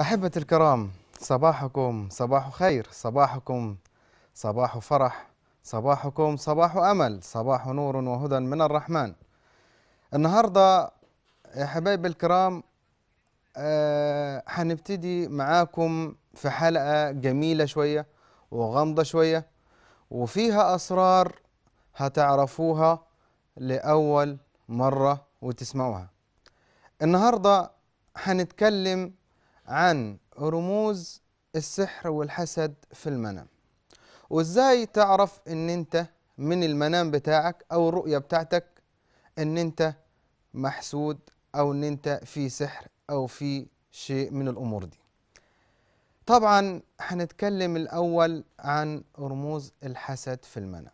أحبتي الكرام صباحكم صباح خير صباحكم صباح فرح صباحكم صباح أمل صباح نور وهدى من الرحمن النهاردة يا حبايبي الكرام أه هنبتدي معاكم في حلقة جميلة شوية وغامضة شوية وفيها أسرار هتعرفوها لأول مرة وتسمعوها النهاردة هنتكلم عن رموز السحر والحسد في المنام وازاي تعرف ان انت من المنام بتاعك او الرؤية بتاعتك ان انت محسود او ان انت في سحر او في شيء من الامور دي طبعا هنتكلم الاول عن رموز الحسد في المنام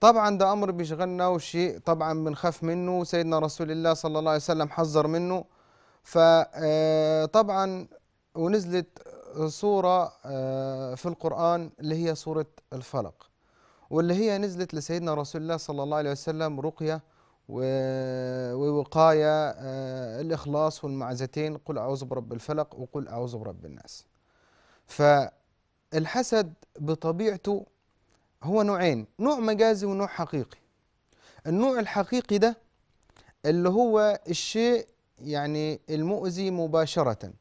طبعا ده امر بيشغلنا وشيء طبعا بنخاف منه سيدنا رسول الله صلى الله عليه وسلم حذر منه فطبعا آه، ونزلت سورة آه، في القرآن اللي هي سورة الفلق واللي هي نزلت لسيدنا رسول الله صلى الله عليه وسلم رقية ووقاية آه، الإخلاص والمعزتين قل أعوذ برب الفلق وقل أعوذ برب الناس فالحسد بطبيعته هو نوعين نوع مجازي ونوع حقيقي النوع الحقيقي ده اللي هو الشيء يعني المؤذي مباشرة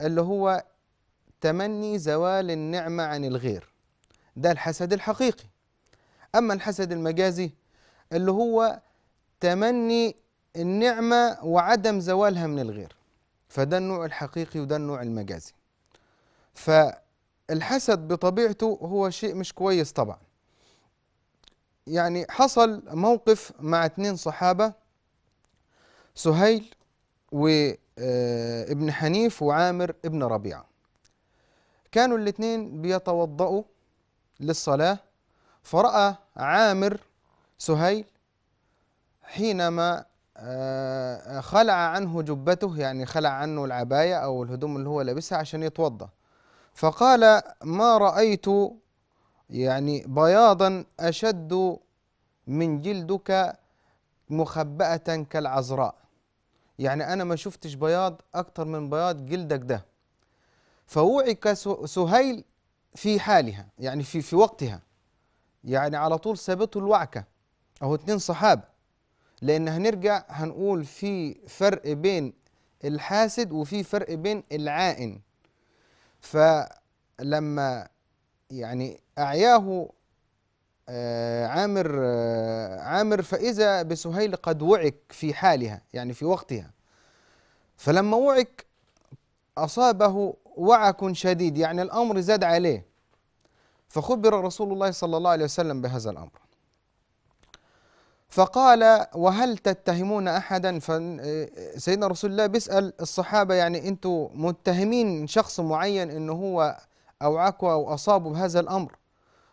اللي هو تمني زوال النعمة عن الغير ده الحسد الحقيقي أما الحسد المجازي اللي هو تمني النعمة وعدم زوالها من الغير فده النوع الحقيقي وده النوع المجازي فالحسد بطبيعته هو شيء مش كويس طبعا يعني حصل موقف مع اتنين صحابة سهيل وابن حنيف وعامر ابن ربيعة كانوا الاثنين بيتوضأوا للصلاة فرأى عامر سهيل حينما آه، خلع عنه جبته يعني خلع عنه العباية أو الهدوم اللي هو لابسها عشان يتوضأ فقال ما رأيت يعني بياضا أشد من جلدك مخبأة كالعذراء يعني أنا ما شفتش بياض أكتر من بياض جلدك ده فوعك سهيل في حالها يعني في في وقتها يعني على طول سابته الوعكة أهو اتنين صحابة لأن هنرجع هنقول في فرق بين الحاسد وفي فرق بين العائن فلما يعني أعياه آه، عامر آه، عامر فإذا بسهيل قد وعك في حالها يعني في وقتها فلما وعك أصابه وعك شديد يعني الأمر زاد عليه فخبر رسول الله صلى الله عليه وسلم بهذا الأمر فقال وهل تتهمون أحدا آه، سيدنا رسول الله بيسأل الصحابة يعني أنتم متهمين شخص معين أنه هو أوعكوا أو أصابوا بهذا الأمر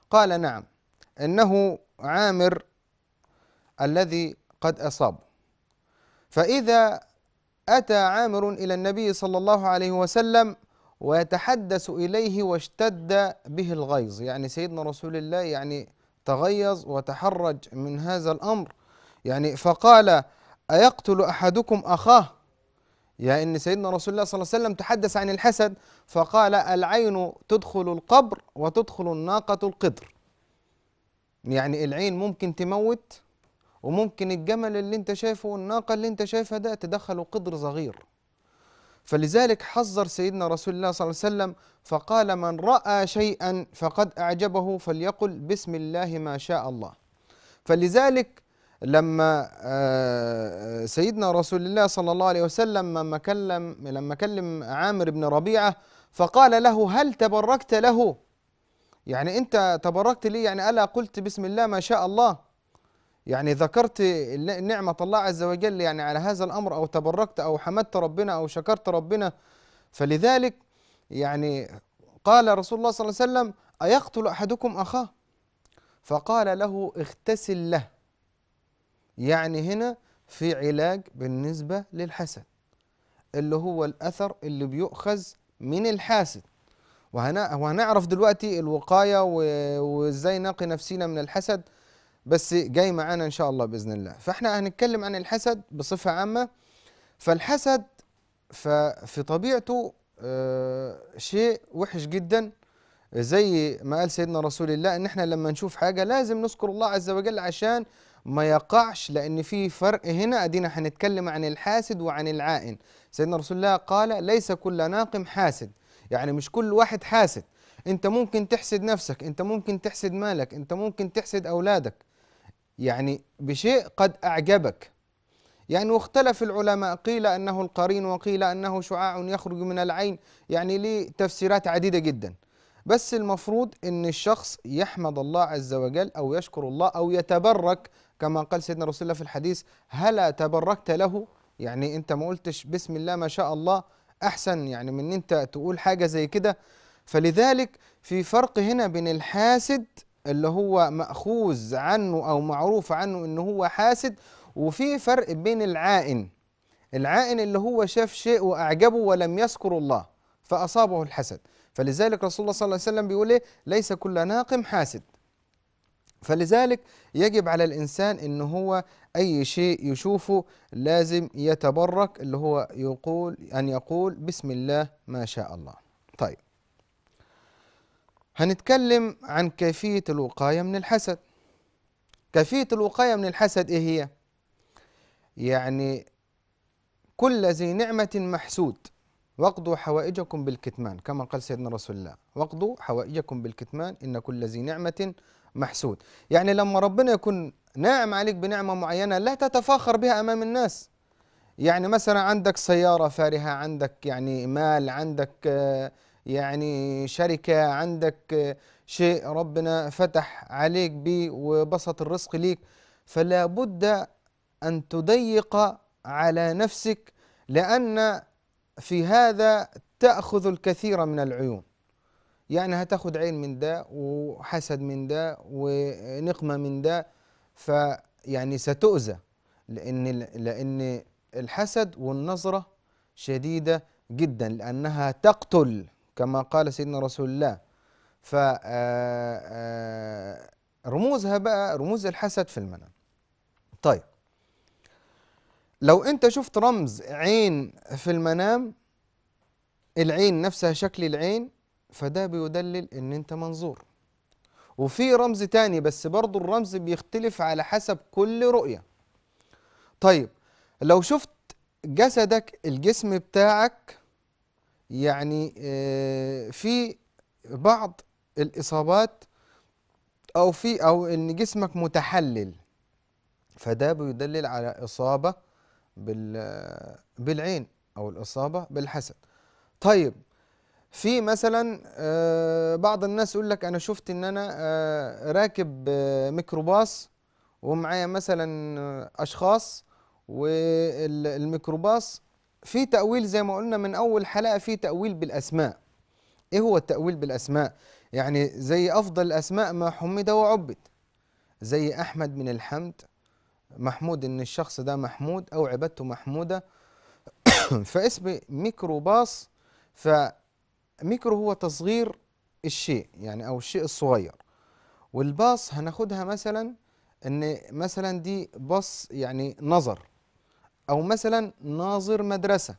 قال نعم إنه عامر الذي قد أصاب فإذا أتى عامر إلى النبي صلى الله عليه وسلم ويتحدث إليه واشتد به الغيظ يعني سيدنا رسول الله يعني تغيظ وتحرج من هذا الأمر يعني فقال أيقتل أحدكم أخاه يا يعني إن سيدنا رسول الله صلى الله عليه وسلم تحدث عن الحسد فقال العين تدخل القبر وتدخل الناقة القدر يعني العين ممكن تموت وممكن الجمل اللي انت شايفه والناقة اللي انت شايفها ده تدخله قدر صغير فلذلك حذر سيدنا رسول الله صلى الله عليه وسلم فقال من رأى شيئا فقد أعجبه فليقل بسم الله ما شاء الله فلذلك لما آه، سيدنا رسول الله صلى الله عليه وسلم لما كلم لما كلم عامر بن ربيعة فقال له هل تبركت له يعني أنت تبركت لي يعني ألا قلت بسم الله ما شاء الله يعني ذكرت نعمة الله عز وجل يعني على هذا الأمر أو تبركت أو حمدت ربنا أو شكرت ربنا فلذلك يعني قال رسول الله صلى الله عليه وسلم أيقتل أحدكم أخاه فقال له اغتسل له يعني هنا في علاج بالنسبة للحسد اللي هو الأثر اللي بيؤخذ من الحاسد وهنعرف دلوقتي الوقاية وازاي نقي نفسينا من الحسد بس جاي معانا ان شاء الله باذن الله فاحنا هنتكلم عن الحسد بصفة عامة فالحسد ففي طبيعته آه، شيء وحش جدا زي ما قال سيدنا رسول الله ان احنا لما نشوف حاجه لازم نذكر الله عز وجل عشان ما يقعش لان في فرق هنا ادينا هنتكلم عن الحاسد وعن العائن سيدنا رسول الله قال ليس كل ناقم حاسد يعني مش كل واحد حاسد انت ممكن تحسد نفسك انت ممكن تحسد مالك انت ممكن تحسد اولادك يعني بشيء قد اعجبك يعني واختلف العلماء قيل انه القرين وقيل انه شعاع يخرج من العين يعني ليه تفسيرات عديده جدا بس المفروض ان الشخص يحمد الله عز وجل او يشكر الله او يتبرك كما قال سيدنا رسول الله في الحديث هلا تبركت له يعني انت ما قلتش بسم الله ما شاء الله احسن يعني من ان انت تقول حاجه زي كده فلذلك في فرق هنا بين الحاسد اللي هو ماخوذ عنه او معروف عنه ان هو حاسد وفي فرق بين العائن العائن اللي هو شاف شيء واعجبه ولم يذكر الله فاصابه الحسد فلذلك رسول الله صلى الله عليه وسلم بيقول ايه ليس كل ناقم حاسد فلذلك يجب على الإنسان إن هو أي شيء يشوفه لازم يتبرك اللي هو يقول أن يقول بسم الله ما شاء الله طيب هنتكلم عن كيفية الوقاية من الحسد كيفية الوقاية من الحسد إيه هي؟ يعني كل ذي نعمة محسود واقضوا حوائجكم بالكتمان كما قال سيدنا رسول الله واقضوا حوائجكم بالكتمان إن كل ذي نعمة محسود يعني لما ربنا يكون ناعم عليك بنعمة معينة لا تتفاخر بها أمام الناس يعني مثلا عندك سيارة فارهة عندك يعني مال عندك آه، يعني شركة عندك آه، شيء ربنا فتح عليك به وبسط الرزق ليك فلا بد أن تضيق على نفسك لأن في هذا تأخذ الكثير من العيون يعني هتاخد عين من ده وحسد من ده ونقمة من ده فيعني ستؤذى لأن لأن الحسد والنظرة شديدة جدا لأنها تقتل كما قال سيدنا رسول الله ف آه، آه، رموزها بقى رموز الحسد في المنام طيب لو انت شفت رمز عين في المنام العين نفسها شكل العين فده بيدلل ان انت منظور وفي رمز تاني بس برضو الرمز بيختلف على حسب كل رؤية طيب لو شفت جسدك الجسم بتاعك يعني آه، في بعض الإصابات أو في أو إن جسمك متحلل فده بيدلل على إصابة بالعين أو الإصابة بالحسد طيب في مثلا آه، بعض الناس يقول لك أنا شفت إن أنا آه، راكب آه، ميكروباص ومعايا مثلا أشخاص والميكروباص في تأويل زي ما قلنا من أول حلقة في تأويل بالأسماء إيه هو التأويل بالأسماء؟ يعني زي أفضل الأسماء ما حمد وعبد زي أحمد من الحمد محمود ان الشخص ده محمود او عبادته محموده فاسم ميكروباص فميكرو هو تصغير الشيء يعني او الشيء الصغير والباص هناخدها مثلا ان مثلا دي باص يعني نظر او مثلا ناظر مدرسه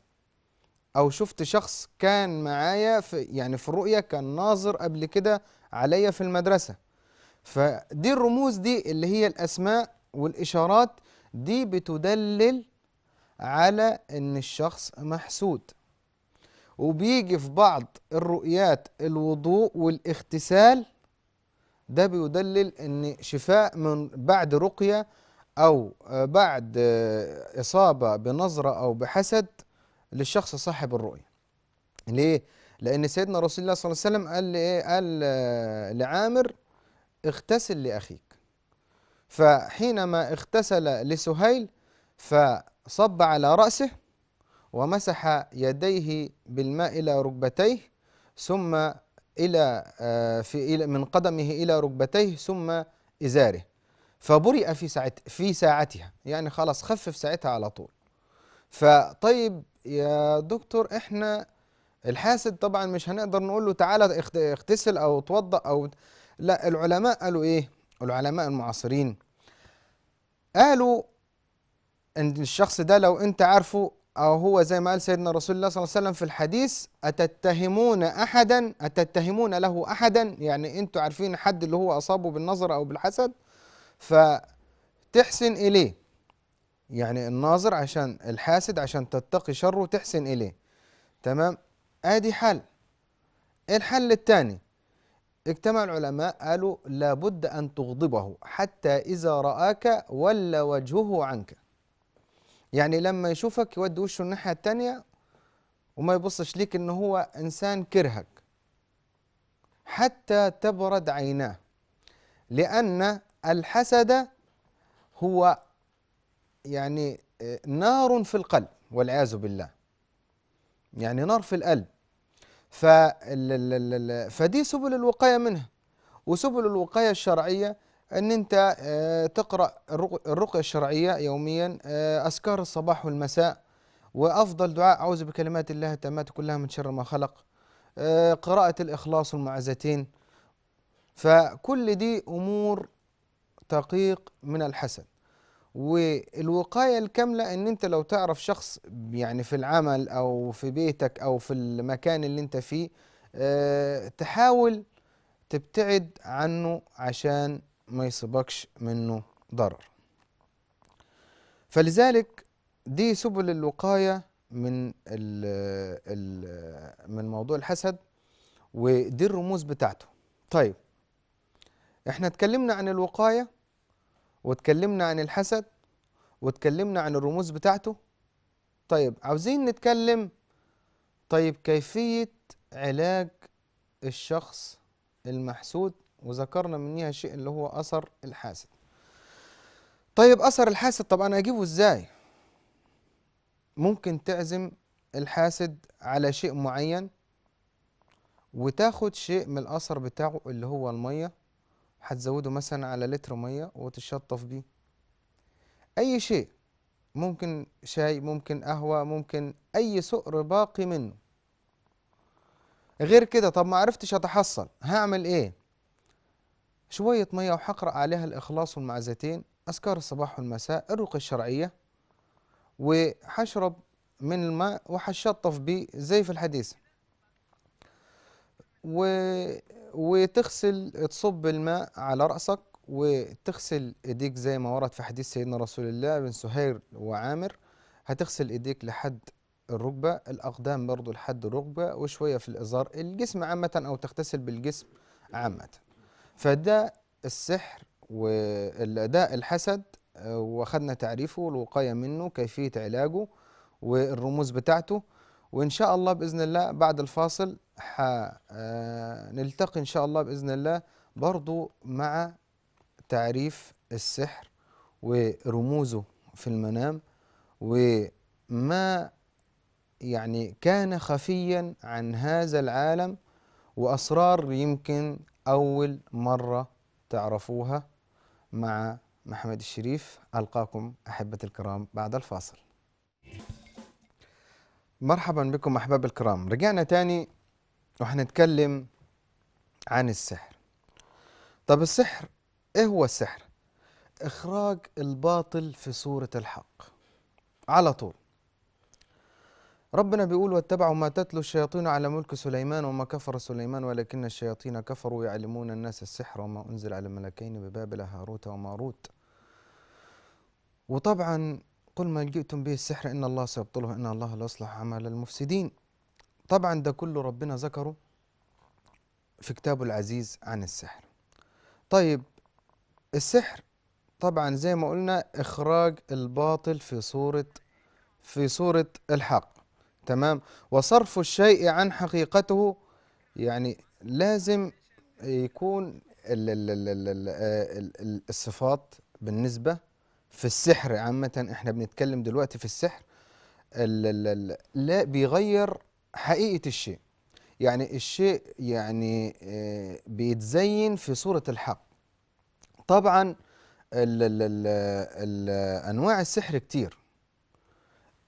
او شفت شخص كان معايا في يعني في الرؤيه كان ناظر قبل كده عليا في المدرسه فدي الرموز دي اللي هي الاسماء والإشارات دي بتدلل على إن الشخص محسود وبيجي في بعض الرؤيات الوضوء والاغتسال ده بيدلل إن شفاء من بعد رقية أو بعد إصابة بنظرة أو بحسد للشخص صاحب الرؤية ليه؟ لأن سيدنا رسول الله صلى الله عليه وسلم قال لإيه؟ قال لعامر اغتسل لأخيك فحينما اغتسل لسهيل فصب على رأسه ومسح يديه بالماء إلى ركبتيه ثم إلى آه، في من قدمه إلى ركبتيه ثم إزاره فبرئ في ساعت في ساعتها يعني خلاص خفف ساعتها على طول فطيب يا دكتور احنا الحاسد طبعا مش هنقدر نقول له تعالى اغتسل او توضأ او لا العلماء قالوا ايه العلماء المعاصرين قالوا ان الشخص ده لو انت عارفه او هو زي ما قال سيدنا رسول الله صلى الله عليه وسلم في الحديث اتتهمون احدا اتتهمون له احدا يعني انتوا عارفين حد اللي هو اصابه بالنظر او بالحسد فتحسن اليه يعني الناظر عشان الحاسد عشان تتقي شره تحسن اليه تمام ادي حل إيه الحل الثاني اجتمع العلماء قالوا لابد أن تغضبه حتى إذا رآك ولا وجهه عنك يعني لما يشوفك يودي وشه الناحية التانية وما يبصش ليك إن هو إنسان كرهك حتى تبرد عيناه لأن الحسد هو يعني آه، نار في القلب والعياذ بالله يعني نار في القلب فدي سبل الوقاية منها وسبل الوقاية الشرعية أن أنت آه، تقرأ الرقية الشرعية يوميا آه، أذكار الصباح والمساء وأفضل دعاء أعوذ بكلمات الله التامات كلها من شر ما خلق آه، قراءة الإخلاص والمعزتين فكل دي أمور تقيق من الحسد والوقاية الكاملة ان انت لو تعرف شخص يعني في العمل او في بيتك او في المكان اللي انت فيه أه تحاول تبتعد عنه عشان ما يصيبكش منه ضرر فلذلك دي سبل الوقاية من الـ الـ من موضوع الحسد ودي الرموز بتاعته طيب احنا اتكلمنا عن الوقاية واتكلمنا عن الحسد واتكلمنا عن الرموز بتاعته طيب عاوزين نتكلم طيب كيفية علاج الشخص المحسود وذكرنا منها شيء اللي هو أثر الحاسد طيب أثر الحاسد طب أنا أجيبه إزاي ممكن تعزم الحاسد على شيء معين وتاخد شيء من الأثر بتاعه اللي هو المية هتزوده مثلا على لتر ميه وتشطف بيه اي شيء ممكن شاي ممكن قهوه ممكن اي سؤر باقي منه غير كده طب ما عرفتش اتحصل هعمل ايه شويه ميه وهقرا عليها الاخلاص والمعزتين اذكار الصباح والمساء الرقيه الشرعيه وهشرب من الماء وهشطف بيه زي في الحديث و... وتغسل تصب الماء على رأسك وتغسل ايديك زي ما ورد في حديث سيدنا رسول الله بن سهير وعامر هتغسل ايديك لحد الركبة الأقدام برضو لحد الركبة وشوية في الإزار الجسم عامة أو تغتسل بالجسم عامة فده السحر والأداء الحسد واخدنا تعريفه والوقاية منه كيفية علاجه والرموز بتاعته وإن شاء الله بإذن الله بعد الفاصل آه، نلتقي إن شاء الله بإذن الله برضو مع تعريف السحر ورموزه في المنام وما يعني كان خفيا عن هذا العالم وأسرار يمكن أول مرة تعرفوها مع محمد الشريف ألقاكم أحبة الكرام بعد الفاصل مرحبا بكم أحباب الكرام رجعنا تاني وهنتكلم عن السحر طب السحر ايه هو السحر اخراج الباطل في صورة الحق على طول ربنا بيقول واتبعوا ما تتلو الشياطين على ملك سليمان وما كفر سليمان ولكن الشياطين كفروا يعلمون الناس السحر وما انزل على الملكين ببابل هاروت وماروت وطبعا قل ما جئتم به السحر ان الله سيبطله ان الله لا يصلح عمل المفسدين طبعا ده كله ربنا ذكره في كتابه العزيز عن السحر طيب السحر طبعا زي ما قلنا إخراج الباطل في صورة في صورة الحق تمام وصرف الشيء عن حقيقته يعني لازم يكون الصفات بالنسبة في السحر عامة احنا بنتكلم دلوقتي في السحر لا بيغير حقيقة الشيء يعني الشيء يعني آه، بيتزين في صورة الحق طبعا ال ال ال الـ أنواع السحر كتير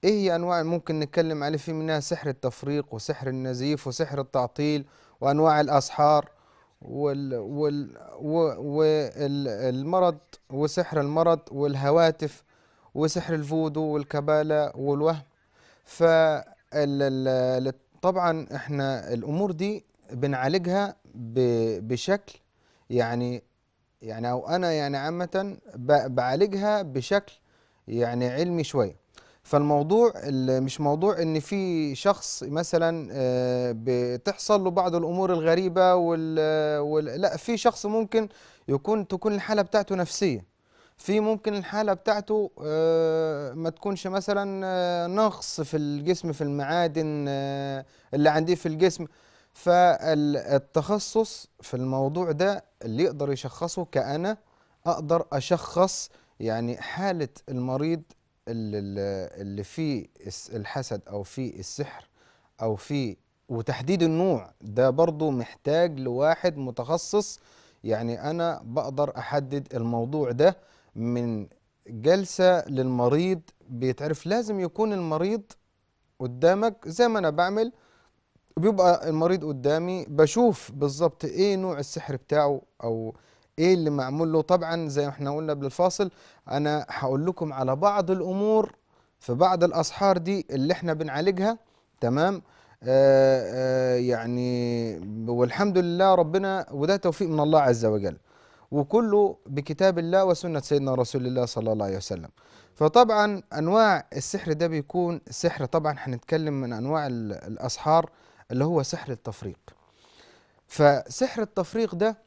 إيه هي أنواع ممكن نتكلم عليه في منها سحر التفريق وسحر النزيف وسحر التعطيل وأنواع الأسحار وال وال والمرض وسحر المرض والهواتف وسحر الفودو والكبالة والوهم ف طبعا احنا الامور دي بنعالجها بشكل يعني يعني او انا يعني عامه بعالجها بشكل يعني علمي شويه فالموضوع مش موضوع ان في شخص مثلا آه، بتحصل له بعض الامور الغريبه وال لا في شخص ممكن يكون تكون الحاله بتاعته نفسيه في ممكن الحاله بتاعته آه، ما تكونش مثلا آه، نقص في الجسم في المعادن آه، اللي عنديه في الجسم فالتخصص في الموضوع ده اللي يقدر يشخصه كأنا أقدر أشخص يعني حالة المريض اللي فيه الحسد أو فيه السحر أو فيه وتحديد النوع ده برضو محتاج لواحد متخصص يعني أنا بقدر أحدد الموضوع ده من جلسة للمريض بيتعرف لازم يكون المريض قدامك زي ما أنا بعمل بيبقى المريض قدامي بشوف بالظبط إيه نوع السحر بتاعه أو إيه اللي معمول له طبعا زي ما احنا قلنا قبل الفاصل أنا هقول لكم على بعض الأمور في بعض الأسحار دي اللي احنا بنعالجها تمام آآ آه، آآ آه، يعني والحمد لله ربنا وده توفيق من الله عز وجل وكله بكتاب الله وسنة سيدنا رسول الله صلى الله عليه وسلم فطبعا أنواع السحر ده بيكون سحر طبعا هنتكلم من أنواع الأسحار اللي هو سحر التفريق فسحر التفريق ده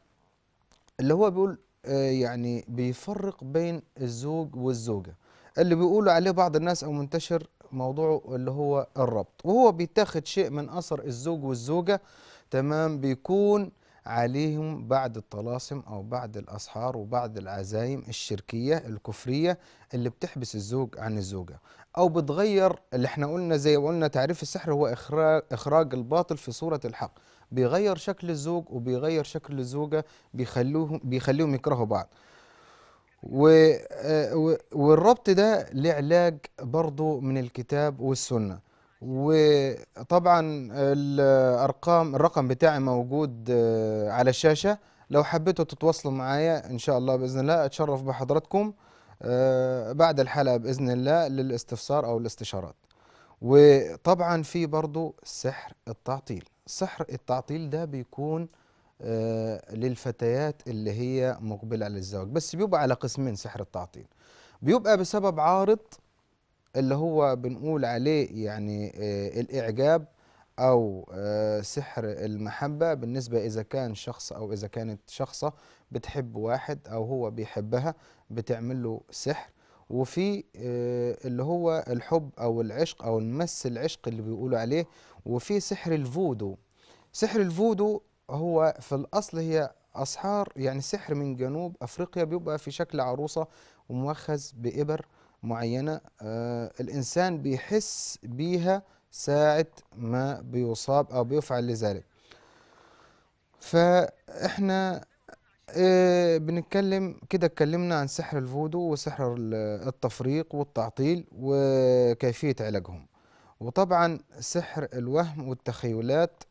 اللي هو بيقول آه، يعني بيفرق بين الزوج والزوجة اللي بيقولوا عليه بعض الناس أو منتشر موضوعه اللي هو الربط وهو بيتاخد شيء من أثر الزوج والزوجة تمام بيكون عليهم بعد الطلاسم أو بعد الأسحار وبعد العزايم الشركية الكفرية اللي بتحبس الزوج عن الزوجة أو بتغير اللي احنا قلنا زي ما قلنا تعريف السحر هو إخراج, إخراج الباطل في صورة الحق بيغير شكل الزوج وبيغير شكل الزوجة بيخلوهم, بيخليهم يكرهوا بعض آه، والربط ده لعلاج برضه من الكتاب والسنه وطبعا الارقام الرقم بتاعي موجود آه، على الشاشه لو حبيتوا تتواصلوا معايا ان شاء الله باذن الله اتشرف بحضراتكم آه، بعد الحلقه باذن الله للاستفسار او الاستشارات وطبعا في برضو سحر التعطيل سحر التعطيل ده بيكون آه، للفتيات اللي هي مقبله على الزواج بس بيبقى على قسمين سحر التعطيل بيبقى بسبب عارض اللي هو بنقول عليه يعني آه، الإعجاب أو آه، سحر المحبة بالنسبة إذا كان شخص أو إذا كانت شخصة بتحب واحد أو هو بيحبها بتعمل له سحر وفي آه، اللي هو الحب أو العشق أو المس العشق اللي بيقولوا عليه وفي سحر الفودو سحر الفودو هو في الأصل هي أسحار يعني سحر من جنوب أفريقيا بيبقى في شكل عروسة وموخز بإبر معينة آه، الإنسان بيحس بيها ساعة ما بيصاب أو بيفعل لذلك فإحنا آه بنتكلم كده اتكلمنا عن سحر الفودو وسحر التفريق والتعطيل وكيفية علاجهم وطبعا سحر الوهم والتخيلات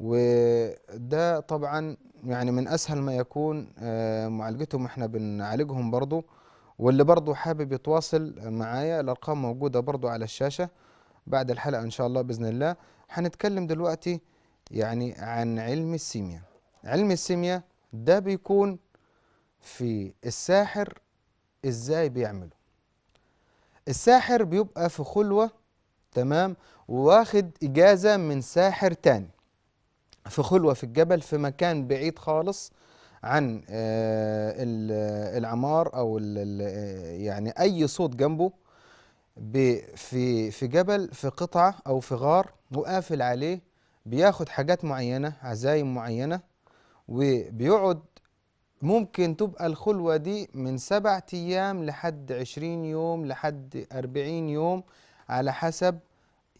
وده طبعا يعني من أسهل ما يكون آه، معالجتهم احنا بنعالجهم برضو واللي برضو حابب يتواصل معايا الأرقام موجودة برضو على الشاشة بعد الحلقة إن شاء الله بإذن الله هنتكلم دلوقتي يعني عن علم السيمياء علم السيمياء ده بيكون في الساحر إزاي بيعمله الساحر بيبقى في خلوة تمام واخد إجازة من ساحر تاني في خلوة في الجبل في مكان بعيد خالص عن آه، العمار او يعني اي صوت جنبه في في جبل في قطعه او في غار وقافل عليه بياخد حاجات معينه عزايم معينه وبيقعد ممكن تبقى الخلوة دي من سبعة أيام لحد عشرين يوم لحد أربعين يوم على حسب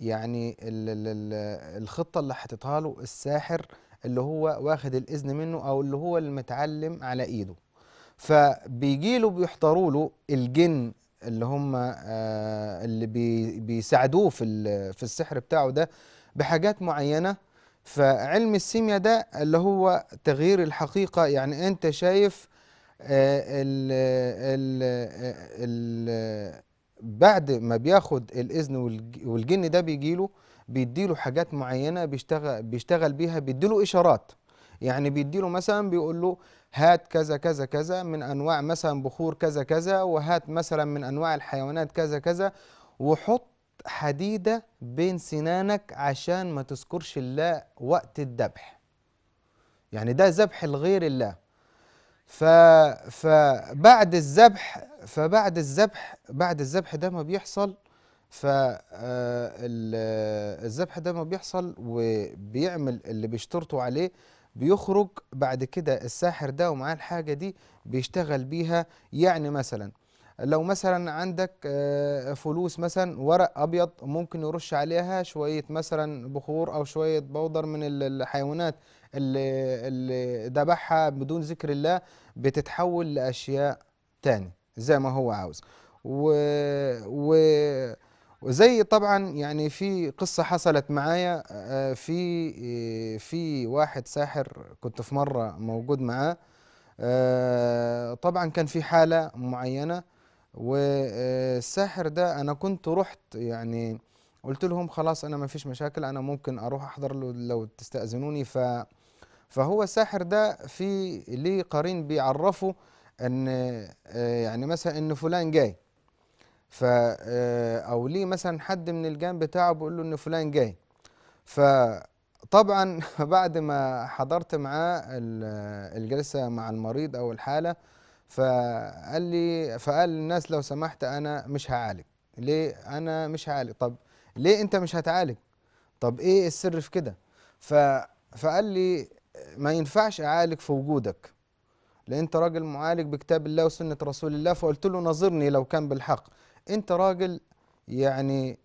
يعني الخطة اللي حاططها له الساحر اللي هو واخد الاذن منه او اللي هو المتعلم على ايده فبيجي له بيحضروا له الجن اللي هم آه، اللي بي بيساعدوه في في السحر بتاعه ده بحاجات معينه فعلم السيميا ده اللي هو تغيير الحقيقه يعني انت شايف آه، ال ال ال بعد ما بياخد الاذن والجن ده بيجيله بيديله حاجات معينه بيشتغل بيشتغل بيها بيديله اشارات يعني بيديله مثلا بيقول له هات كذا كذا كذا من انواع مثلا بخور كذا كذا وهات مثلا من انواع الحيوانات كذا كذا وحط حديده بين سنانك عشان ما تذكرش الله وقت الذبح يعني ده ذبح لغير الله ف فبعد الذبح فبعد الذبح بعد الذبح ده ما بيحصل فالذبح آه، آه، ده ما بيحصل وبيعمل اللي بيشترطوا عليه بيخرج بعد كده الساحر ده ومعاه الحاجة دي بيشتغل بيها يعني مثلا لو مثلا عندك آه، فلوس مثلا ورق أبيض ممكن يرش عليها شوية مثلا بخور أو شوية بودر من الحيوانات اللي, اللي ذبحها بدون ذكر الله بتتحول لأشياء تاني زي ما هو عاوز و... و... وزي طبعا يعني في قصه حصلت معايا آه، في آه، في واحد ساحر كنت في مره موجود معاه آه، طبعا كان في حاله معينه والساحر ده انا كنت رحت يعني قلت لهم خلاص انا ما فيش مشاكل انا ممكن اروح احضر له لو تستاذنوني ف فهو الساحر ده في ليه قرين بيعرفه ان يعني مثلا ان فلان جاي ف آه، او ليه مثلا حد من الجانب بتاعه بيقول له ان فلان جاي فطبعا بعد ما حضرت معاه الجلسه مع المريض او الحاله فقال لي فقال للناس لو سمحت انا مش هعالج ليه انا مش هعالج طب ليه انت مش هتعالج طب ايه السر في كده فقال لي ما ينفعش اعالج في وجودك لان انت راجل معالج بكتاب الله وسنه رسول الله فقلت له ناظرني لو كان بالحق انت راجل يعني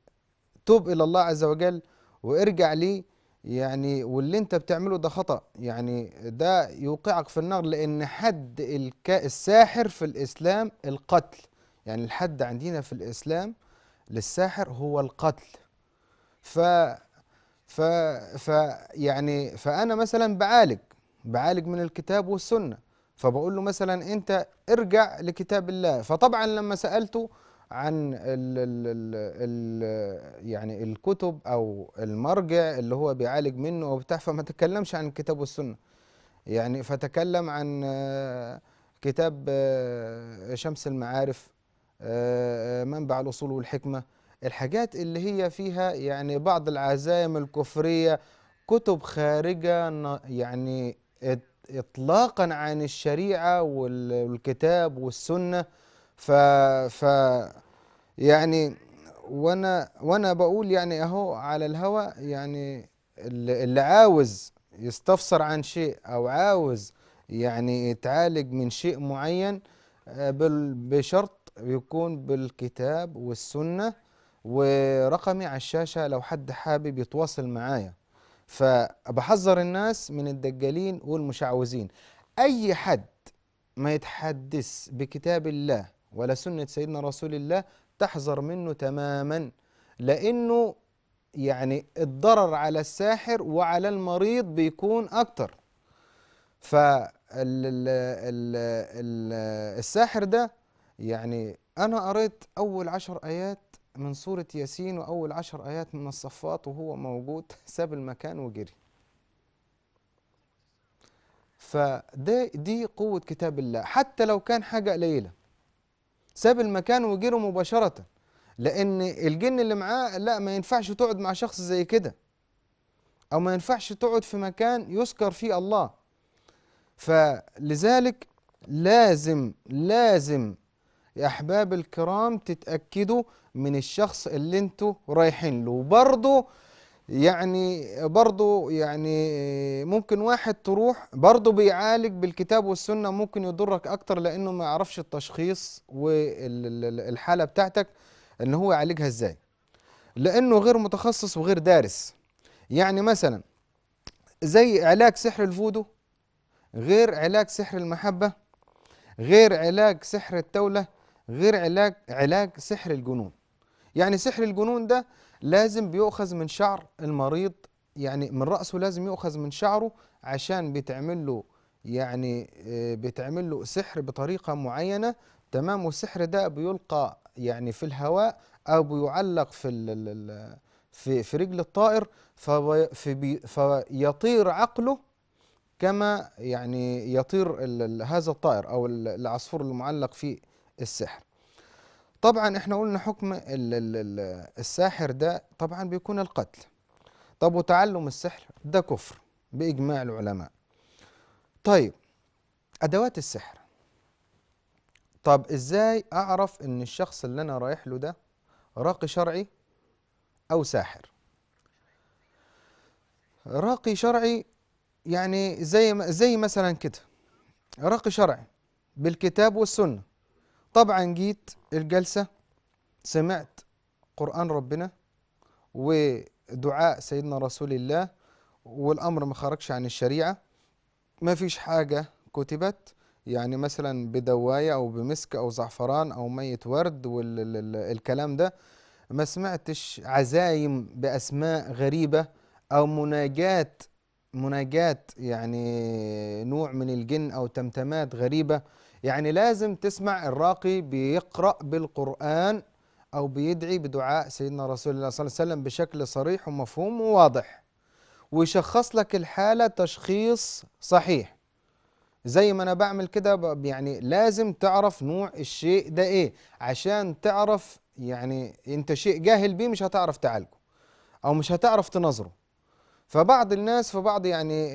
توب الى الله عز وجل وارجع ليه يعني واللي انت بتعمله ده خطأ يعني ده يوقعك في النار لان حد الساحر في الاسلام القتل يعني الحد عندنا في الاسلام للساحر هو القتل ف ف ف يعني فانا مثلا بعالج بعالج من الكتاب والسنه فبقول له مثلا انت ارجع لكتاب الله فطبعا لما سالته عن ال ال ال يعني الكتب او المرجع اللي هو بيعالج منه وبتاع فما تتكلمش عن الكتاب والسنه يعني فتكلم عن آه، كتاب آه، شمس المعارف آه، منبع الاصول والحكمه الحاجات اللي هي فيها يعني بعض العزائم الكفريه كتب خارجه يعني اطلاقا عن الشريعه والكتاب والسنه ف ف يعني وانا وانا بقول يعني اهو على الهوى يعني اللي عاوز يستفسر عن شيء او عاوز يعني يتعالج من شيء معين آه، بشرط يكون بالكتاب والسنه ورقمي على الشاشه لو حد حابب يتواصل معايا فبحذر الناس من الدجالين والمشعوذين اي حد ما يتحدث بكتاب الله ولا سنة سيدنا رسول الله تحذر منه تماما لأنه يعني الضرر على الساحر وعلى المريض بيكون أكتر فالساحر ده يعني أنا قريت أول عشر آيات من سورة ياسين وأول عشر آيات من الصفات وهو موجود ساب المكان وجري فده دي قوة كتاب الله حتى لو كان حاجة قليلة ساب المكان وجري مباشرة لأن الجن اللي معاه لا ما ينفعش تقعد مع شخص زي كده أو ما ينفعش تقعد في مكان يذكر فيه الله فلذلك لازم لازم يا أحباب الكرام تتأكدوا من الشخص اللي انتوا رايحين له وبرضه يعني برضو يعني ممكن واحد تروح برضو بيعالج بالكتاب والسنة ممكن يضرك أكتر لأنه ما يعرفش التشخيص والحالة بتاعتك إن هو يعالجها إزاي لأنه غير متخصص وغير دارس يعني مثلا زي علاج سحر الفودو غير علاج سحر المحبة غير علاج سحر التولة غير علاج علاج سحر الجنون يعني سحر الجنون ده لازم بيؤخذ من شعر المريض يعني من رأسه لازم يؤخذ من شعره عشان بتعمل له يعني آه، بتعمل له سحر بطريقة معينة تمام والسحر ده بيلقى يعني في الهواء أو بيعلق في في في رجل الطائر فيطير عقله كما يعني يطير هذا الطائر أو العصفور المعلق في السحر طبعا احنا قلنا حكم الساحر ده طبعا بيكون القتل طب وتعلم السحر ده كفر بإجماع العلماء طيب أدوات السحر طب ازاي اعرف ان الشخص اللي انا رايح له ده راقي شرعي او ساحر راقي شرعي يعني زي زي مثلا كده راقي شرعي بالكتاب والسنه طبعا جيت الجلسة سمعت قرآن ربنا ودعاء سيدنا رسول الله والأمر ما خرجش عن الشريعة ما فيش حاجة كتبت يعني مثلا بدواية أو بمسك أو زعفران أو مية ورد والكلام ده ما سمعتش عزايم بأسماء غريبة أو مناجات مناجات يعني نوع من الجن أو تمتمات غريبة يعني لازم تسمع الراقي بيقرأ بالقرآن أو بيدعي بدعاء سيدنا رسول الله صلى الله عليه وسلم بشكل صريح ومفهوم وواضح ويشخص لك الحالة تشخيص صحيح زي ما أنا بعمل كده يعني لازم تعرف نوع الشيء ده إيه عشان تعرف يعني أنت شيء جاهل بيه مش هتعرف تعالجه أو مش هتعرف تنظره فبعض الناس فبعض يعني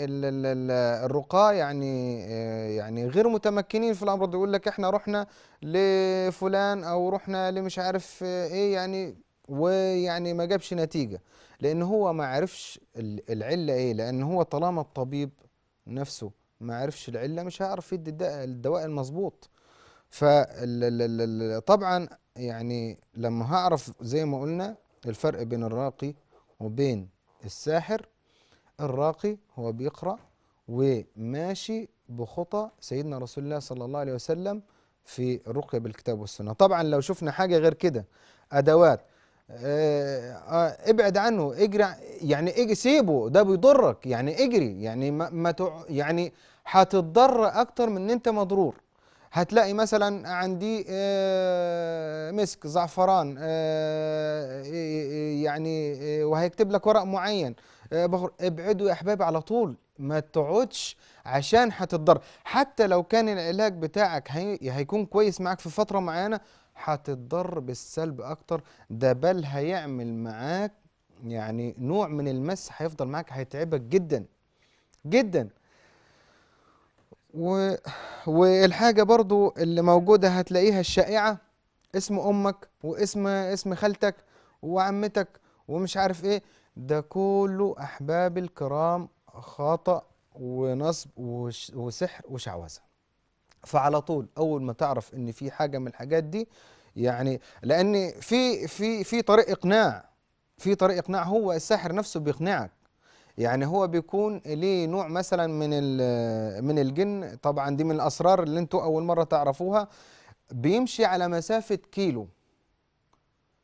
الرقاة يعني آه، يعني غير متمكنين في الامر ده يقول لك احنا رحنا لفلان او رحنا لمش عارف آه، ايه يعني ويعني ما جابش نتيجه لان هو ما عرفش العله ايه لان هو طالما الطبيب نفسه ما عرفش العله مش هيعرف يدي الدواء المظبوط فطبعا يعني لما هعرف زي ما قلنا الفرق بين الراقي وبين الساحر الراقي هو بيقرأ وماشي بخطى سيدنا رسول الله صلى الله عليه وسلم في الرقية بالكتاب والسنة طبعا لو شفنا حاجة غير كده أدوات آه، آه، ابعد عنه اجري يعني اجري سيبه ده بيضرك يعني اجري يعني ما, ما تع... يعني هتتضر اكتر من ان انت مضرور هتلاقي مثلا عندي آه، مسك زعفران إيه، إيه، يعني إيه، وهيكتب لك ورق معين آه، ابعدوا يا احبابي على طول ما تقعدش عشان هتتضر حتى لو كان العلاج بتاعك هي... هيكون كويس معاك في فتره معينه هتتضر بالسلب اكتر ده بل هيعمل معاك يعني نوع من المس هيفضل معاك هيتعبك جدا جدا و... والحاجه برضو اللي موجوده هتلاقيها الشائعه اسم امك واسم اسم خالتك وعمتك ومش عارف ايه ده كله أحباب الكرام خطأ ونصب وسحر وشعوذة فعلى طول أول ما تعرف إن في حاجة من الحاجات دي يعني لأن في في في طريق إقناع في طريق إقناع هو الساحر نفسه بيقنعك يعني هو بيكون ليه نوع مثلا من من الجن طبعا دي من الاسرار اللي انتوا اول مره تعرفوها بيمشي على مسافه كيلو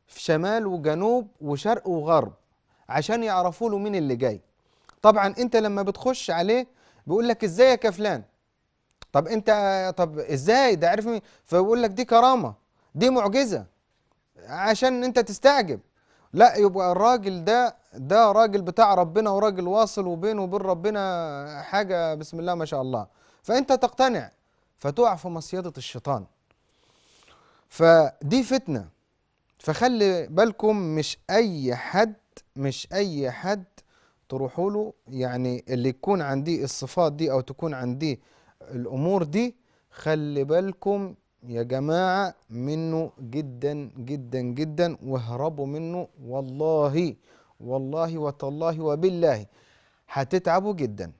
في شمال وجنوب وشرق وغرب عشان يعرفوا له مين اللي جاي طبعا انت لما بتخش عليه بيقول لك ازاي يا فلان طب انت طب ازاي ده عارف مين فبيقول لك دي كرامه دي معجزه عشان انت تستعجب لا يبقى الراجل ده ده راجل بتاع ربنا وراجل واصل وبينه وبين ربنا حاجه بسم الله ما شاء الله فانت تقتنع فتقع في مصيده الشيطان فدي فتنه فخلي بالكم مش اي حد مش اي حد تروحوا له يعني اللي يكون عندي الصفات دي او تكون عندي الامور دي خلي بالكم يا جماعه منه جدا جدا جدا واهربوا منه والله والله وتالله وبالله هتتعبوا جدا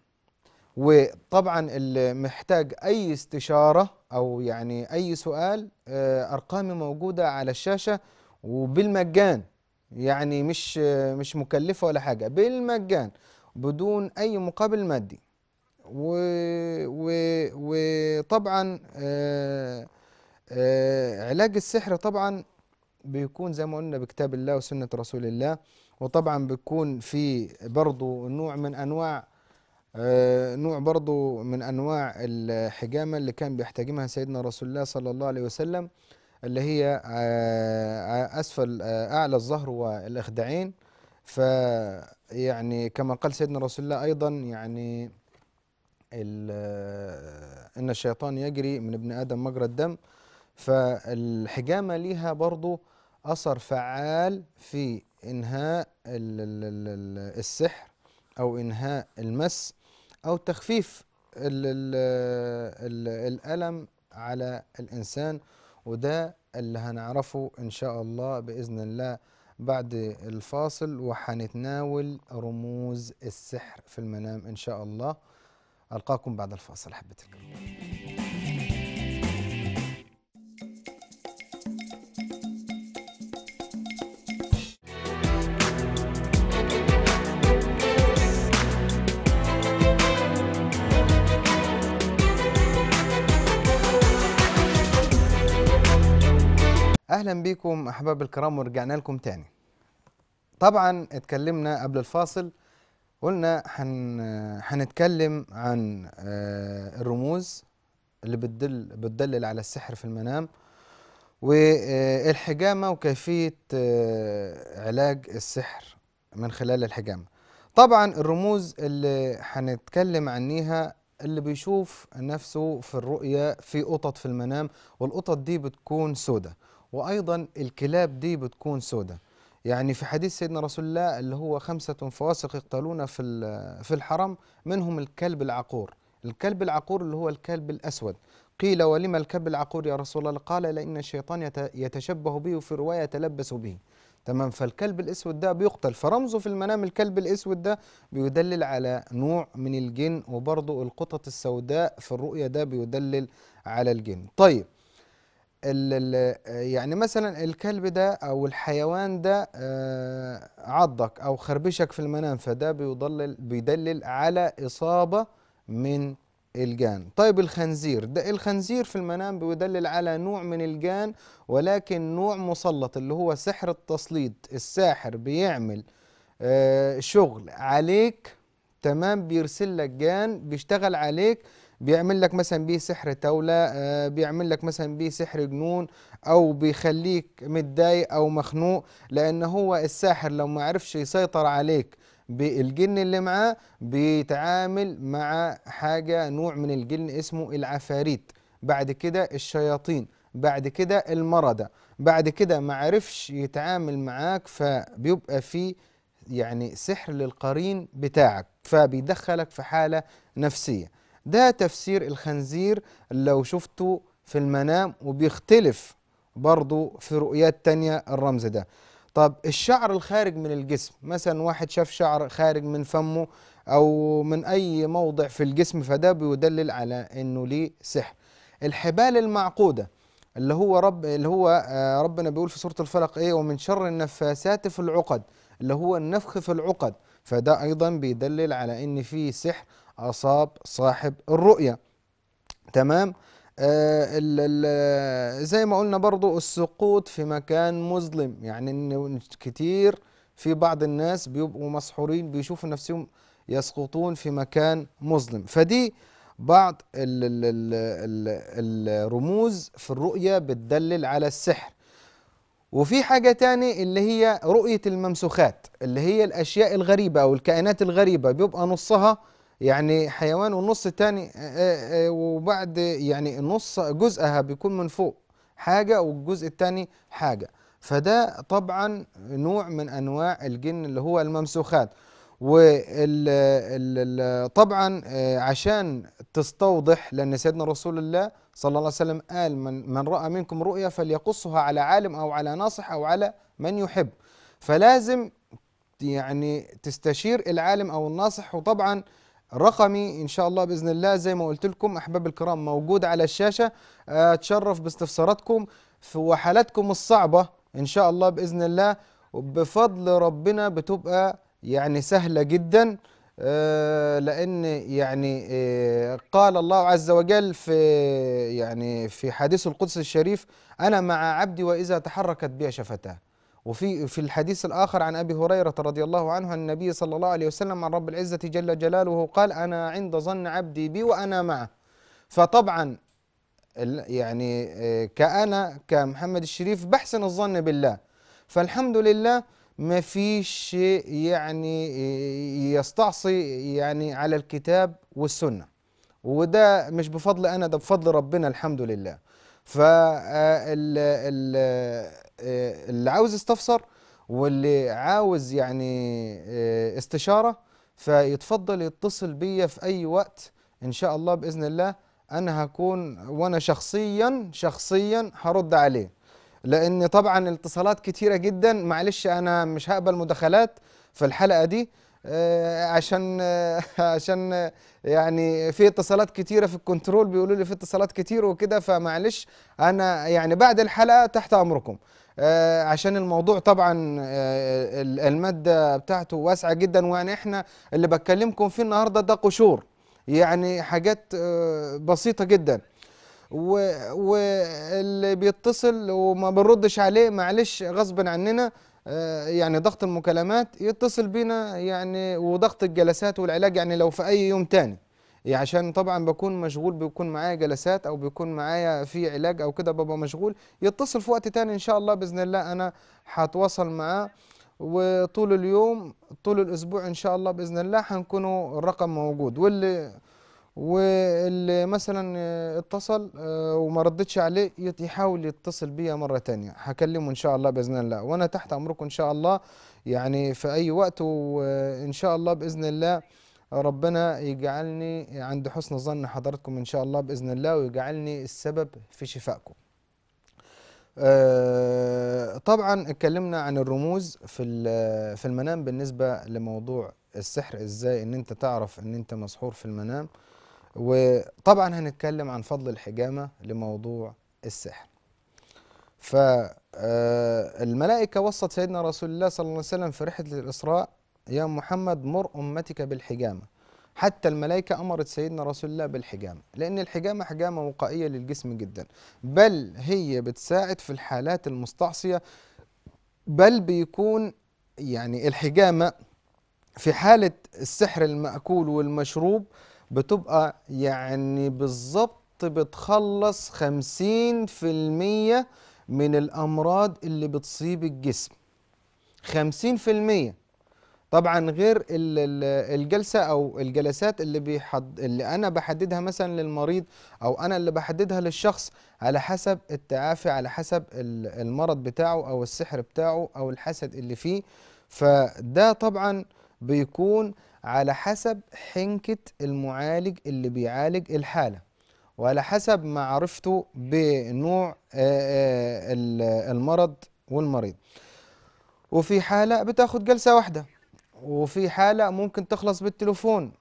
وطبعا اللي محتاج اي استشاره او يعني اي سؤال آه، ارقامي موجوده على الشاشه وبالمجان يعني مش مش مكلفه ولا حاجه بالمجان بدون اي مقابل مادي و و وطبعا آآ آه، آآ آه، علاج السحر طبعا بيكون زي ما قلنا بكتاب الله وسنه رسول الله وطبعا بيكون في برضه نوع من انواع آه، نوع برضه من انواع الحجامه اللي كان بيحتجمها سيدنا رسول الله صلى الله عليه وسلم اللي هي آه، آه، اسفل آه، اعلى الظهر والاخدعين فيعني كما قال سيدنا رسول الله ايضا يعني ان الشيطان يجري من ابن ادم مجرى الدم فالحجامه ليها برضو اثر فعال في انهاء السحر او انهاء المس او تخفيف الالم على الانسان وده اللي هنعرفه إن شاء الله بإذن الله بعد الفاصل وحنتناول رموز السحر في المنام إن شاء الله ألقاكم بعد الفاصل الكرام اهلا بيكم احباب الكرام ورجعنا لكم تاني طبعا اتكلمنا قبل الفاصل قلنا هن... هنتكلم عن آه، الرموز اللي بتدل بتدلل على السحر في المنام والحجامه وكيفيه آه، علاج السحر من خلال الحجامه طبعا الرموز اللي هنتكلم عنيها اللي بيشوف نفسه في الرؤية في قطط في المنام والقطط دي بتكون سودة وايضا الكلاب دي بتكون سودة يعني في حديث سيدنا رسول الله اللي هو خمسة فواسق يقتلون في في الحرم منهم الكلب العقور الكلب العقور اللي هو الكلب الأسود قيل ولما الكلب العقور يا رسول الله قال لأن الشيطان يتشبه به وفي رواية يتلبس به تمام فالكلب الأسود ده بيقتل فرمزه في المنام الكلب الأسود ده بيدلل على نوع من الجن وبرضه القطط السوداء في الرؤية ده بيدلل على الجن طيب يعني مثلا الكلب ده او الحيوان ده آه، عضك او خربشك في المنام فده بيضلل بيدلل على اصابه من الجان طيب الخنزير ده الخنزير في المنام بيدلل على نوع من الجان ولكن نوع مسلط اللي هو سحر التسليط الساحر بيعمل آه، شغل عليك تمام بيرسل لك جان بيشتغل عليك بيعمل لك مثلا بيه سحر تولة آه، بيعمل لك مثلا بيه سحر جنون أو بيخليك متضايق أو مخنوق لأن هو الساحر لو ما عرفش يسيطر عليك بالجن اللي معاه بيتعامل مع حاجة نوع من الجن اسمه العفاريت بعد كده الشياطين بعد كده المرضى بعد كده ما عرفش يتعامل معاك فبيبقى في يعني سحر للقرين بتاعك فبيدخلك في حالة نفسية ده تفسير الخنزير لو شفته في المنام وبيختلف برضه في رؤيات تانية الرمز ده طب الشعر الخارج من الجسم مثلا واحد شاف شعر خارج من فمه أو من أي موضع في الجسم فده بيدلل على إنه ليه سحر الحبال المعقودة اللي هو رب اللي هو آه، ربنا بيقول في سورة الفلق إيه ومن شر النفاثات في العقد اللي هو النفخ في العقد فده أيضا بيدلل على إن في سحر أصاب صاحب الرؤية تمام آه الـ زي ما قلنا برضو السقوط في مكان مظلم يعني ان كتير في بعض الناس بيبقوا مسحورين بيشوفوا نفسهم يسقطون في مكان مظلم فدي بعض الـ الـ الـ الـ الرموز في الرؤية بتدلل على السحر وفي حاجة تاني اللي هي رؤية الممسوخات اللي هي الأشياء الغريبة أو الكائنات الغريبة بيبقى نصها يعني حيوان والنص الثاني آه، آه، آه، وبعد يعني نص جزءها بيكون من فوق حاجة والجزء الثاني حاجة فده طبعا نوع من أنواع الجن اللي هو الممسوخات وطبعا عشان تستوضح لأن سيدنا رسول الله صلى الله عليه وسلم قال من, من رأى منكم رؤيا فليقصها على عالم أو على ناصح أو على من يحب فلازم يعني تستشير العالم أو الناصح وطبعا رقمي ان شاء الله باذن الله زي ما قلت لكم احباب الكرام موجود على الشاشه آه، اتشرف باستفساراتكم وحالاتكم الصعبه ان شاء الله باذن الله وبفضل ربنا بتبقى يعني سهله جدا آه، لان يعني آه، قال الله عز وجل في يعني في حديث القدس الشريف انا مع عبدي واذا تحركت بي شفتاه وفي في الحديث الآخر عن أبي هريرة رضي الله عنه عن النبي صلى الله عليه وسلم عن رب العزة جل جلاله قال أنا عند ظن عبدي بي وأنا معه فطبعا يعني آه، كأنا كمحمد الشريف بحسن الظن بالله فالحمد لله ما فيش يعني آه، يستعصي يعني على الكتاب والسنة وده مش بفضل أنا ده بفضل ربنا الحمد لله آه، آه، اللي عاوز يستفسر واللي عاوز يعني آه، استشارة فيتفضل يتصل بيا في أي وقت إن شاء الله بإذن الله أنا هكون وأنا شخصيا شخصيا هرد عليه لأن طبعا الاتصالات كتيرة جدا معلش أنا مش هقبل مداخلات في الحلقة دي آه، عشان آه، عشان آه، يعني في اتصالات كتيره في الكنترول بيقولوا لي في اتصالات كتير وكده فمعلش انا يعني بعد الحلقه تحت امركم عشان الموضوع طبعا الماده بتاعته واسعه جدا ويعني احنا اللي بتكلمكم فيه النهارده ده قشور يعني حاجات بسيطه جدا واللي بيتصل وما بنردش عليه معلش غصب عننا آه، يعني ضغط المكالمات يتصل بينا يعني وضغط الجلسات والعلاج يعني لو في اي يوم تاني يعني عشان طبعا بكون مشغول بيكون معايا جلسات او بيكون معايا في علاج او كده ببقى مشغول يتصل في وقت تاني ان شاء الله باذن الله انا هتواصل معاه وطول اليوم طول الاسبوع ان شاء الله باذن الله هنكونوا الرقم موجود واللي واللي مثلا آه، اتصل آه، وما ردتش عليه يحاول يتصل بيا مره تانية هكلمه ان شاء الله باذن الله وانا تحت امركم ان شاء الله يعني في اي وقت وان شاء الله باذن الله ربنا يجعلني عند حسن ظن حضراتكم ان شاء الله باذن الله ويجعلني السبب في شفائكم آه، طبعا اتكلمنا عن الرموز في في المنام بالنسبه لموضوع السحر ازاي ان انت تعرف ان انت مسحور في المنام وطبعا هنتكلم عن فضل الحجامة لموضوع السحر فالملائكة آه، وصت سيدنا رسول الله صلى الله عليه وسلم في رحلة الإسراء يا محمد مر أمتك بالحجامة حتى الملائكة أمرت سيدنا رسول الله بالحجامة لأن الحجامة حجامة وقائية للجسم جدا بل هي بتساعد في الحالات المستعصية بل بيكون يعني الحجامة في حالة السحر المأكول والمشروب بتبقى يعني بالظبط بتخلص خمسين في المية من الأمراض اللي بتصيب الجسم خمسين في المية طبعا غير الجلسة أو الجلسات اللي, بيحض اللي أنا بحددها مثلا للمريض أو أنا اللي بحددها للشخص على حسب التعافي على حسب المرض بتاعه أو السحر بتاعه أو الحسد اللي فيه فده طبعا بيكون على حسب حنكة المعالج اللي بيعالج الحالة وعلى حسب معرفته بنوع آه، آه، المرض والمريض وفي حالة بتاخد جلسة واحدة وفي حالة ممكن تخلص بالتليفون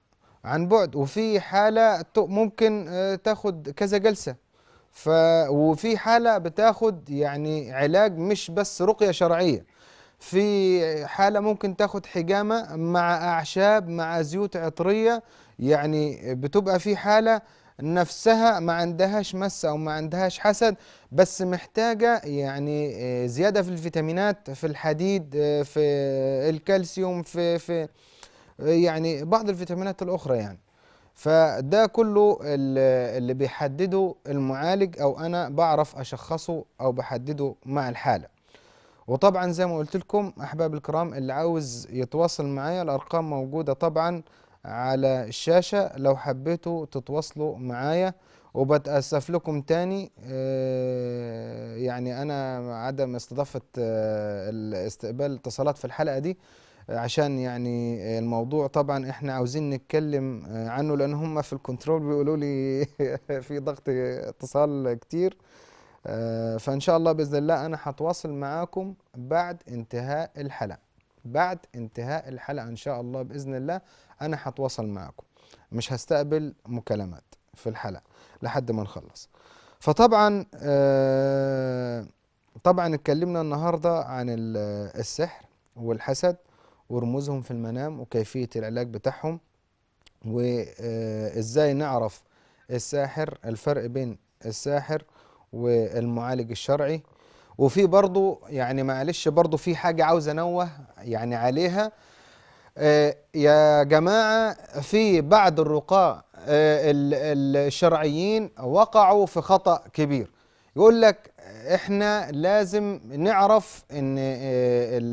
عن بعد وفي حالة ممكن آه، تاخد كذا جلسة ف وفي حالة بتاخد يعني علاج مش بس رقية شرعية في حالة ممكن تاخد حجامة مع أعشاب مع زيوت عطرية يعني بتبقى في حالة نفسها ما عندهاش مس أو ما عندهاش حسد بس محتاجة يعني آه، زيادة في الفيتامينات في الحديد آه، في الكالسيوم في, في آه، يعني بعض الفيتامينات الأخرى يعني فده كله اللي بيحدده المعالج أو أنا بعرف أشخصه أو بحدده مع الحالة وطبعا زي ما قلت لكم احباب الكرام اللي عاوز يتواصل معايا الارقام موجوده طبعا على الشاشه لو حبيتوا تتواصلوا معايا وبتأسف لكم تاني آه، يعني أنا عدم استضافة آه، استقبال اتصالات في الحلقة دي آه، عشان يعني الموضوع طبعا احنا عاوزين نتكلم عنه لأن هم في الكنترول بيقولوا لي في ضغط اتصال كتير آه، فان شاء الله باذن الله انا هتواصل معاكم بعد انتهاء الحلقه بعد انتهاء الحلقه ان شاء الله باذن الله انا هتواصل معاكم مش هستقبل مكالمات في الحلقه لحد ما نخلص فطبعا آه، طبعا اتكلمنا النهارده عن آه، السحر والحسد ورموزهم في المنام وكيفيه العلاج بتاعهم وازاي نعرف الساحر الفرق بين الساحر والمعالج الشرعي وفي برضو يعني معلش برضو في حاجة عاوز أنوه يعني عليها آه، يا جماعة في بعض الرقاة آه، الشرعيين وقعوا في خطأ كبير يقول لك احنا لازم نعرف ان آه،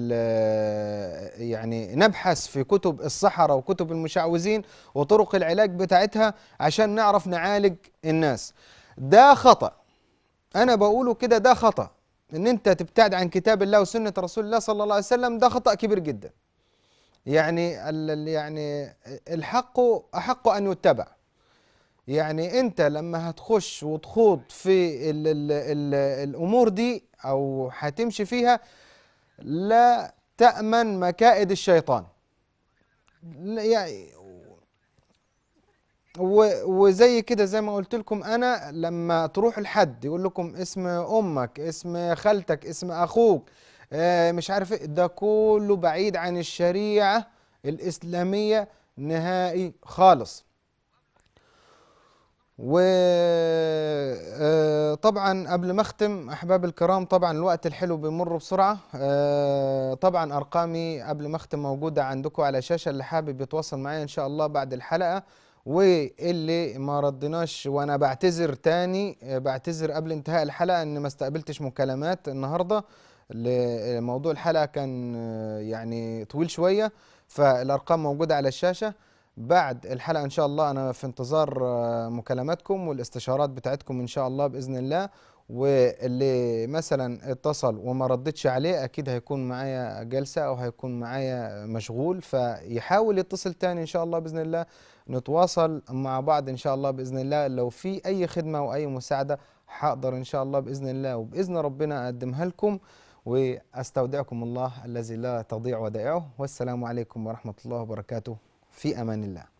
يعني نبحث في كتب الصحراء وكتب المشعوذين وطرق العلاج بتاعتها عشان نعرف نعالج الناس ده خطأ أنا بقوله كده ده خطأ إن أنت تبتعد عن كتاب الله وسنة رسول الله صلى الله عليه وسلم ده خطأ كبير جدا يعني يعني الحق أحق أن يتبع يعني أنت لما هتخش وتخوض في الـ الـ الـ الأمور دي أو هتمشي فيها لا تأمن مكائد الشيطان يعني وزي كده زي ما قلت لكم انا لما تروح لحد يقول لكم اسم امك اسم خالتك اسم اخوك آه، مش عارف إيه، ده كله بعيد عن الشريعه الاسلاميه نهائي خالص و آه، طبعا قبل ما اختم احباب الكرام طبعا الوقت الحلو بيمر بسرعه آه، طبعا ارقامي قبل ما اختم موجوده عندكم على شاشه اللي حابب يتواصل معايا ان شاء الله بعد الحلقه واللي ما ردناش وانا بعتذر تاني بعتذر قبل انتهاء الحلقه ان ما استقبلتش مكالمات النهارده لموضوع الحلقه كان يعني طويل شويه فالارقام موجوده على الشاشه بعد الحلقه ان شاء الله انا في انتظار مكالماتكم والاستشارات بتاعتكم ان شاء الله باذن الله واللي مثلا اتصل وما ردتش عليه اكيد هيكون معايا جلسه او هيكون معايا مشغول فيحاول يتصل تاني ان شاء الله باذن الله نتواصل مع بعض إن شاء الله بإذن الله لو في أي خدمة وأي مساعدة هقدر إن شاء الله بإذن الله وبإذن ربنا أقدمها لكم وأستودعكم الله الذي لا تضيع ودائعه والسلام عليكم ورحمة الله وبركاته في أمان الله